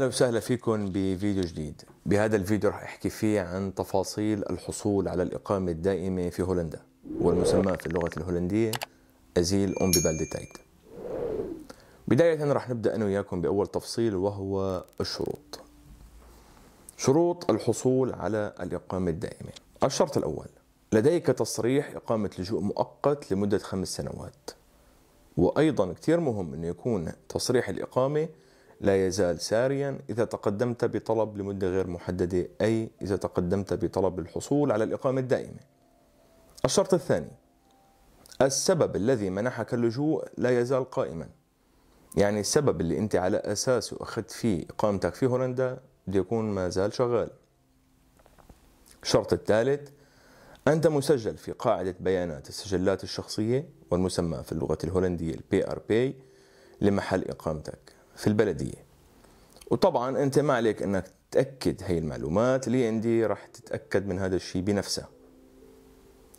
اهلا وسهلا فيكم بفيديو جديد بهذا الفيديو رح احكي فيه عن تفاصيل الحصول على الاقامه الدائمه في هولندا والمسمى في اللغه الهولنديه ازيل ام ببالديتايد بدايه رح نبدا انا وياكم باول تفصيل وهو الشروط شروط الحصول على الاقامه الدائمه الشرط الاول لديك تصريح اقامه لجوء مؤقت لمده خمس سنوات وايضا كثير مهم انه يكون تصريح الاقامه لا يزال ساريا إذا تقدمت بطلب لمدة غير محددة أي إذا تقدمت بطلب الحصول على الإقامة الدائمة الشرط الثاني السبب الذي منحك اللجوء لا يزال قائما يعني السبب اللي أنت على أساسه أخذت فيه إقامتك في هولندا بده يكون ما زال شغال الشرط الثالث أنت مسجل في قاعدة بيانات السجلات الشخصية والمسمى في اللغة الهولندية البي ار بي لمحل إقامتك في البلديه وطبعا انت ما عليك انك تاكد هي المعلومات اللي عندي راح تتاكد من هذا الشيء بنفسها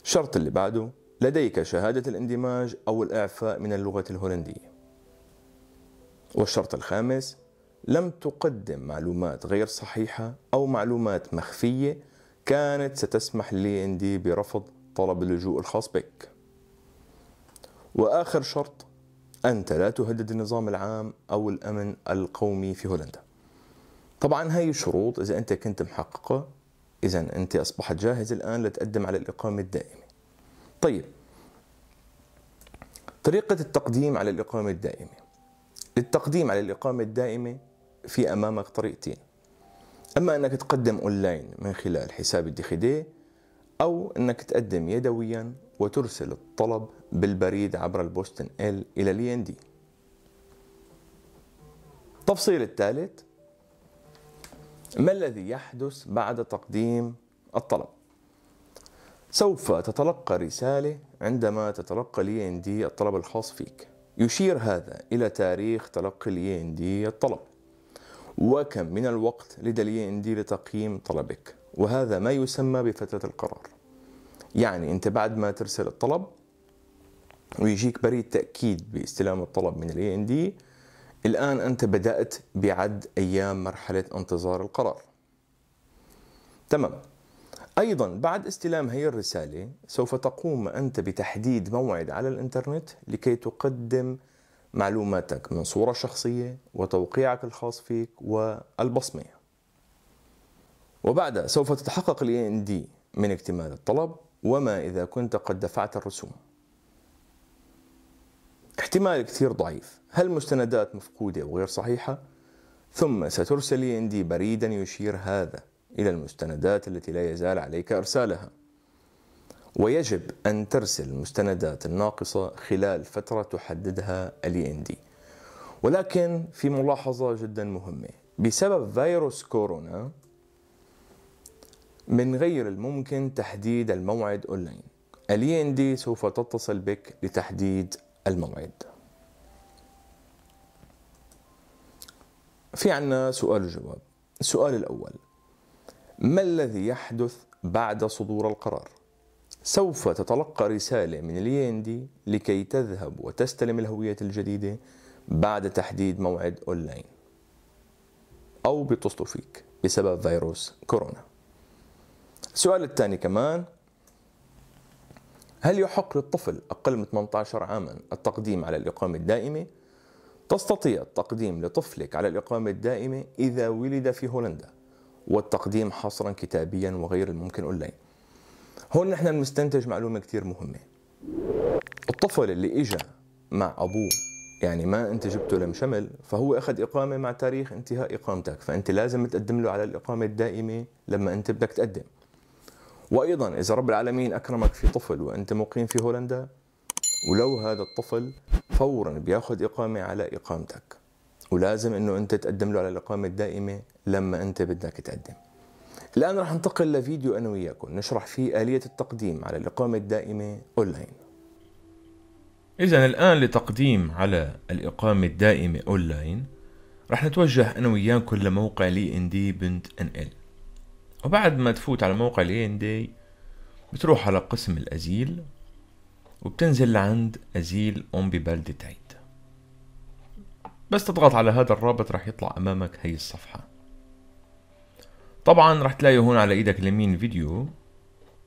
الشرط اللي بعده لديك شهادة الاندماج أو الإعفاء من اللغة الهولندية والشرط الخامس لم تقدم معلومات غير صحيحة أو معلومات مخفية كانت ستسمح لي عندي برفض طلب اللجوء الخاص بك وآخر شرط أنت لا تهدد النظام العام أو الأمن القومي في هولندا طبعا هاي الشروط إذا أنت كنت محققة إذا أنت أصبحت جاهز الآن لتقدم على الإقامة الدائمة طيب طريقة التقديم على الإقامة الدائمة للتقديم على الإقامة الدائمة في أمامك طريقتين أما أنك تقدم أونلاين من خلال حساب الدخدي أو أنك تقدم يدويا وترسل الطلب بالبريد عبر البوستن ال إلى الي ان دي التفصيل الثالث ما الذي يحدث بعد تقديم الطلب سوف تتلقى رسالة عندما تتلقى الـ ان دي الطلب الخاص فيك يشير هذا إلى تاريخ تلقي الـ ان دي الطلب وكم من الوقت لدى الـ ان دي لتقييم طلبك وهذا ما يسمى بفترة القرار يعني انت بعد ما ترسل الطلب ويجيك بريد تاكيد باستلام الطلب من الاي ان دي الان انت بدات بعد ايام مرحله انتظار القرار تمام ايضا بعد استلام هي الرساله سوف تقوم انت بتحديد موعد على الانترنت لكي تقدم معلوماتك من صوره شخصيه وتوقيعك الخاص فيك والبصمه وبعدها سوف تتحقق الاي ان دي من اكتمال الطلب وما إذا كنت قد دفعت الرسوم احتمال كثير ضعيف هل مستندات مفقودة وغير صحيحة؟ ثم سترسل عندي بريدا يشير هذا إلى المستندات التي لا يزال عليك إرسالها ويجب أن ترسل المستندات الناقصة خلال فترة تحددها الي إن دي ولكن في ملاحظة جدا مهمة بسبب فيروس كورونا من غير الممكن تحديد الموعد أونلاين الـ ان دي سوف تتصل بك لتحديد الموعد في عنا سؤال وجواب السؤال الأول ما الذي يحدث بعد صدور القرار؟ سوف تتلقى رسالة من اليندي لكي تذهب وتستلم الهوية الجديدة بعد تحديد موعد أونلاين أو بتصطفيك فيك بسبب فيروس كورونا السؤال الثاني كمان هل يحق للطفل أقل من 18 عاما التقديم على الإقامة الدائمة؟ تستطيع التقديم لطفلك على الإقامة الدائمة إذا ولد في هولندا والتقديم حصرا كتابيا وغير الممكن أونلاين هون نحن بنستنتج معلومة كثير مهمة الطفل اللي اجى مع أبوه يعني ما أنت جبته لمشمل فهو أخذ إقامة مع تاريخ انتهاء إقامتك فأنت لازم تقدم له على الإقامة الدائمة لما أنت بدك تقدم وايضا اذا رب العالمين اكرمك في طفل وانت مقيم في هولندا ولو هذا الطفل فورا بياخذ اقامه على اقامتك ولازم انه انت تقدم له على الاقامه الدائمه لما انت بدك تقدم الان رح ننتقل لفيديو انا وياكم نشرح فيه اليه التقديم على الاقامه الدائمه اونلاين اذا الان لتقديم على الاقامه الدائمه اونلاين رح نتوجه انا وياكم لموقع لي ان دي بنت ان ال وبعد ما تفوت على موقع الاي بتروح على قسم الأزيل وبتنزل لعند أزيل أم ببلدة عيد بس تضغط على هذا الرابط راح يطلع أمامك هي الصفحة طبعا راح تلاقي هون على إيدك اليمين فيديو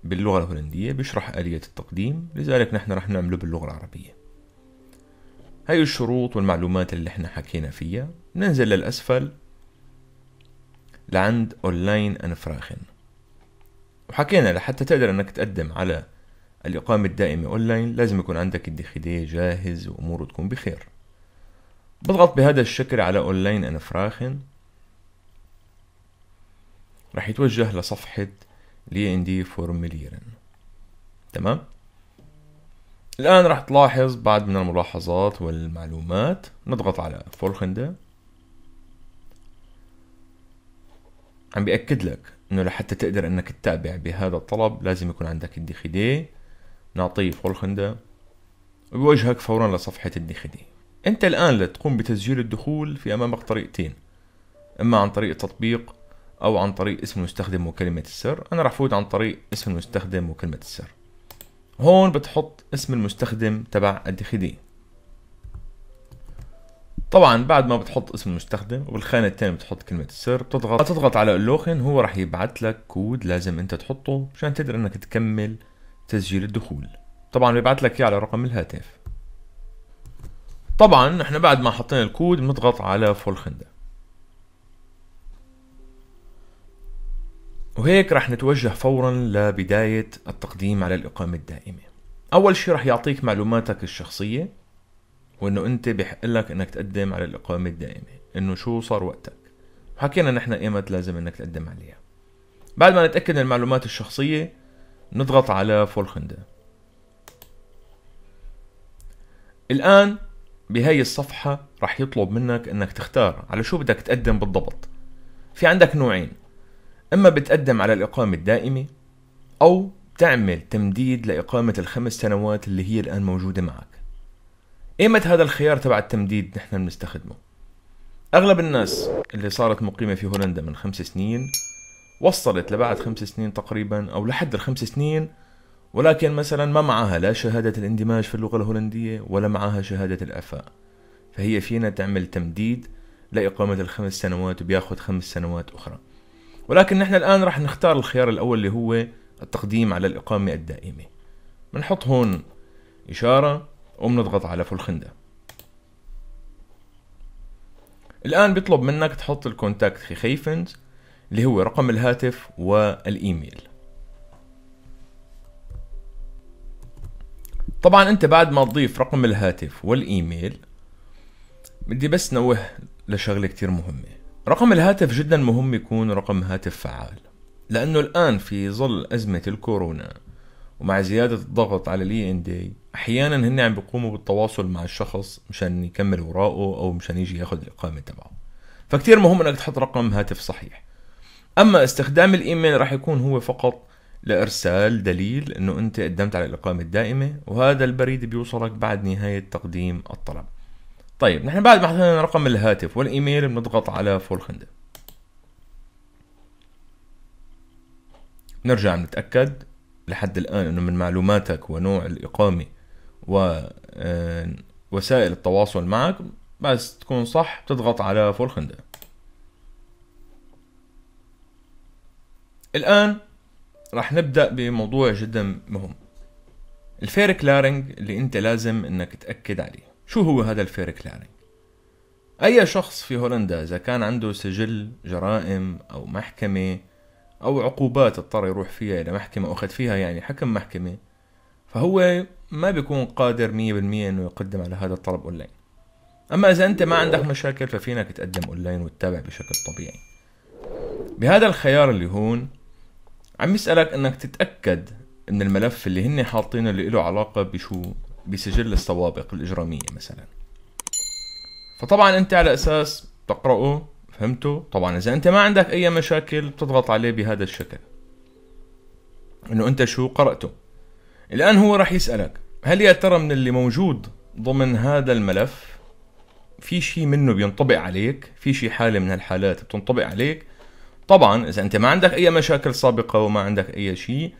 باللغة الهولندية بيشرح آلية التقديم لذلك نحن راح نعمله باللغة العربية هاي الشروط والمعلومات اللي احنا حكينا فيها ننزل للأسفل لعند اونلاين انفراخن وحكينا لحتى تقدر انك تقدم على الإقامة الدائمة أونلاين لازم يكون عندك الدخيلية جاهز وأموره تكون بخير بضغط بهذا الشكل على أونلاين أنا فراخن رح يتوجه لصفحة لي ان دي فورميليرن تمام الآن رح تلاحظ بعد من الملاحظات والمعلومات نضغط على فورخندا عم بأكد لك انه لحتى تقدر انك تتابع بهذا الطلب لازم يكون عندك الديخيديه نعطيه خندا وبوجهك فورا لصفحة الديخيديه انت الان لتقوم بتسجيل الدخول في امامك طريقتين اما عن طريق التطبيق او عن طريق اسم المستخدم وكلمة السر انا راح فوت عن طريق اسم المستخدم وكلمة السر هون بتحط اسم المستخدم تبع الديخيديه طبعا بعد ما بتحط اسم المستخدم وبالخانه الثانيه بتحط كلمه السر بتضغط تضغط على اللوخن هو راح يبعث لك كود لازم انت تحطه مشان تقدر انك تكمل تسجيل الدخول طبعا بيبعث لك اياه على رقم الهاتف طبعا احنا بعد ما حطينا الكود بنضغط على فولخندا وهيك راح نتوجه فورا لبداية التقديم على الإقامة الدائمة أول شيء راح يعطيك معلوماتك الشخصية وانه انت بحق لك انك تقدم على الاقامه الدائمه انه شو صار وقتك وحكينا نحن ايمت لازم انك تقدم عليها بعد ما نتاكد من المعلومات الشخصيه نضغط على فولخندا الان بهاي الصفحه رح يطلب منك انك تختار على شو بدك تقدم بالضبط في عندك نوعين اما بتقدم على الاقامه الدائمه او تعمل تمديد لاقامه الخمس سنوات اللي هي الان موجوده معك ايمت هذا الخيار تبع التمديد نحن بنستخدمه اغلب الناس اللي صارت مقيمه في هولندا من خمس سنين وصلت لبعد خمس سنين تقريبا او لحد الخمس سنين ولكن مثلا ما معها لا شهادة الاندماج في اللغة الهولندية ولا معها شهادة الأفاء فهي فينا تعمل تمديد لإقامة الخمس سنوات وبياخد خمس سنوات أخرى ولكن نحن الآن راح نختار الخيار الأول اللي هو التقديم على الإقامة الدائمة بنحط هون إشارة وبنضغط على فلخندة الآن بيطلب منك تحط الكونتاكت في خيخيفند اللي هو رقم الهاتف والإيميل طبعا أنت بعد ما تضيف رقم الهاتف والإيميل بدي بس نوه لشغلة كتير مهمة رقم الهاتف جدا مهم يكون رقم هاتف فعال لأنه الآن في ظل أزمة الكورونا ومع زيادة الضغط على الإي إن e دي احيانا هن عم بيقوموا بالتواصل مع الشخص مشان يكمل وراءه او مشان يجي ياخذ الاقامه تبعه فكتير مهم انك تحط رقم هاتف صحيح اما استخدام الايميل راح يكون هو فقط لارسال دليل انه انت قدمت على الاقامه الدائمه وهذا البريد بيوصلك بعد نهايه تقديم الطلب طيب نحن بعد ما حطينا رقم الهاتف والايميل بنضغط على فولخندا نرجع نتاكد لحد الان انه من معلوماتك ونوع الاقامه ووسائل آه، التواصل معك بس تكون صح بتضغط على خندق الآن رح نبدأ بموضوع جدا مهم الفير كلارينج اللي انت لازم انك تأكد عليه شو هو هذا الفير كلارينج اي شخص في هولندا اذا كان عنده سجل جرائم او محكمة او عقوبات اضطر يروح فيها الى محكمة واخذ فيها يعني حكم محكمة فهو ما بيكون قادر 100% انه يقدم على هذا الطلب اونلاين اما اذا انت ما عندك مشاكل ففينك تقدم اونلاين وتتابع بشكل طبيعي بهذا الخيار اللي هون عم يسألك انك تتأكد ان الملف اللي هن حاطينه اللي له علاقة بشو بسجل السوابق الإجرامية مثلا فطبعا انت على اساس تقرأه فهمته طبعا اذا انت ما عندك اي مشاكل بتضغط عليه بهذا الشكل انه انت شو قرأته الآن هو راح يسألك هل يا ترى من اللي موجود ضمن هذا الملف في شيء منه بينطبق عليك في شيء حالة من الحالات بتنطبق عليك طبعا إذا أنت ما عندك أي مشاكل سابقة وما عندك أي شيء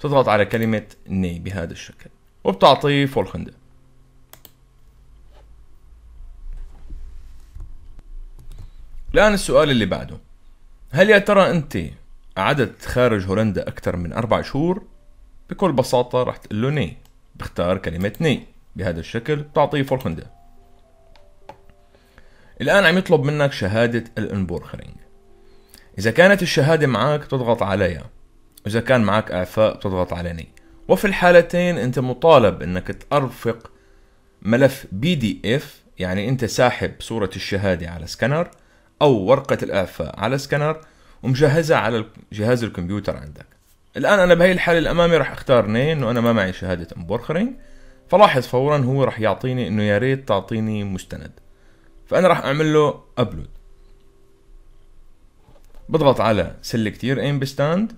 تضغط على كلمة ني بهذا الشكل وبتعطيه فول خندق الآن السؤال اللي بعده هل يا ترى أنت قعدت خارج هولندا أكثر من أربع شهور بكل بساطة راح تقول له ني بختار كلمة ني بهذا الشكل بتعطيه فورخندا الآن عم يطلب منك شهادة الانبورخرينج إذا كانت الشهادة معك بتضغط عليها وإذا كان معك إعفاء بتضغط على ني وفي الحالتين أنت مطالب أنك ترفق ملف بي دي اف يعني أنت ساحب صورة الشهادة على سكانر أو ورقة الإعفاء على سكانر ومجهزها على جهاز الكمبيوتر عندك الان انا بهي الحاله الامامي راح اختار اثنين انه انا ما معي شهاده امبورخرينج فلاحظ فورا هو راح يعطيني انه يا ريت تعطيني مستند فانا راح اعمل له ابلود بضغط على سلكتير ايم بستاند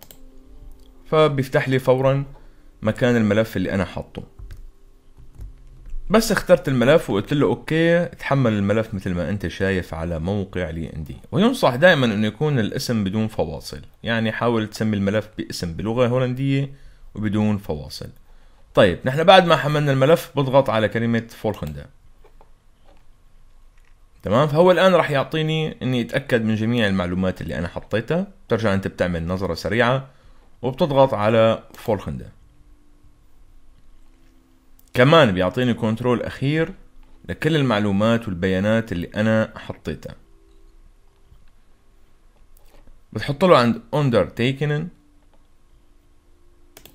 فبيفتح لي فورا مكان الملف اللي انا حاطه بس اخترت الملف وقلت له اوكي تحمل الملف مثل ما انت شايف على موقع لي عندي وينصح دائما انه يكون الاسم بدون فواصل يعني حاول تسمي الملف باسم بلغة هولندية وبدون فواصل طيب نحن بعد ما حملنا الملف بضغط على كلمة فولخندا تمام فهو الان راح يعطيني اني اتاكد من جميع المعلومات اللي انا حطيتها بترجع انت بتعمل نظرة سريعة وبتضغط على فولخندا كمان بيعطيني كنترول أخير لكل المعلومات والبيانات اللي أنا حطيتها بتحط له عند undertaken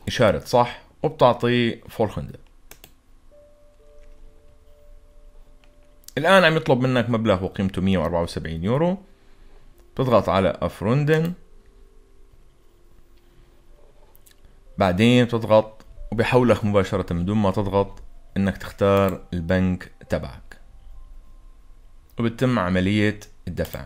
إشارة صح وبتعطيه 400 الآن عم يطلب منك مبلغ وقيمته 174 يورو بتضغط على أفروندن بعدين بتضغط وبيحولك مباشرة بدون ما تضغط انك تختار البنك تبعك وبتتم عملية الدفع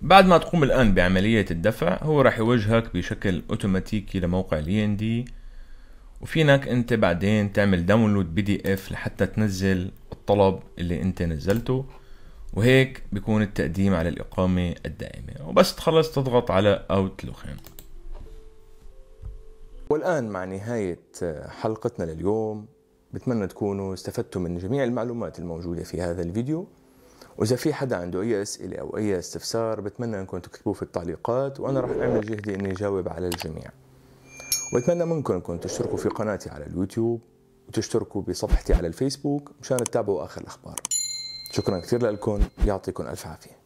بعد ما تقوم الآن بعملية الدفع هو راح يوجهك بشكل أوتوماتيكي لموقع الي ان دي e وفينك أنت بعدين تعمل داونلود بي دي اف لحتى تنزل الطلب اللي أنت نزلته وهيك بيكون التقديم على الإقامة الدائمة وبس تخلص تضغط على لوخين والآن مع نهاية حلقتنا لليوم بتمنى تكونوا استفدتوا من جميع المعلومات الموجودة في هذا الفيديو وإذا في حدا عنده أي أسئلة أو أي استفسار بتمنى أنكم تكتبوه في التعليقات وأنا راح أعمل جهدي إني أجاوب على الجميع وأتمنى منكم أنكم تشتركوا في قناتي على اليوتيوب وتشتركوا بصفحتي على الفيسبوك مشان تتابعوا آخر الأخبار شكرا كثير لكم يعطيكم ألف عافية